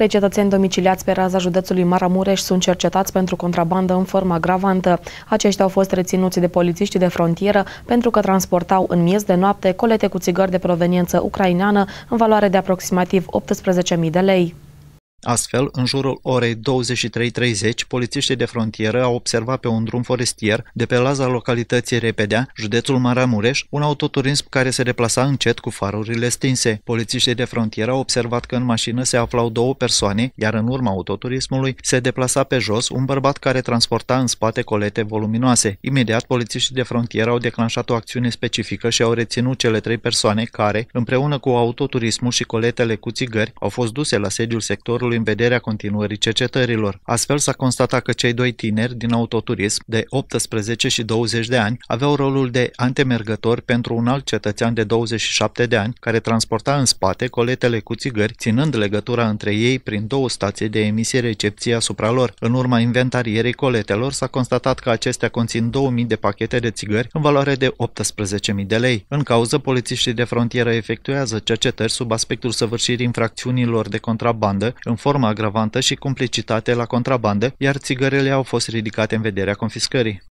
Trei cetățeni domiciliați pe raza județului Maramureș sunt cercetați pentru contrabandă în formă agravantă. Aceștia au fost reținuți de polițiști de frontieră pentru că transportau în miez de noapte colete cu țigări de proveniență ucraineană în valoare de aproximativ 18.000 de lei. Astfel, în jurul orei 23.30, polițiștii de frontieră au observat pe un drum forestier de pe laza localității Repedea, județul Maramureș, un autoturism care se deplasa încet cu farurile stinse. Polițiștii de frontieră au observat că în mașină se aflau două persoane, iar în urma autoturismului se deplasa pe jos un bărbat care transporta în spate colete voluminoase. Imediat, polițiștii de frontieră au declanșat o acțiune specifică și au reținut cele trei persoane care, împreună cu autoturismul și coletele cu țigări, au fost duse la sediul sectorului Parlamentului în vederea continuării cercetărilor. Astfel s-a constatat că cei doi tineri din autoturism de 18 și 20 de ani aveau rolul de antemergător pentru un alt cetățean de 27 de ani care transporta în spate coletele cu țigări, ținând legătura între ei prin două stații de emisie-recepție asupra lor. În urma inventarierei coletelor s-a constatat că acestea conțin 2000 de pachete de țigări în valoare de 18.000 de lei. În cauză, polițiștii de frontieră efectuează cercetări sub aspectul săvârșirii infracțiunilor de contrabandă în formă agravantă și complicitate la contrabandă, iar țigările au fost ridicate în vederea confiscării.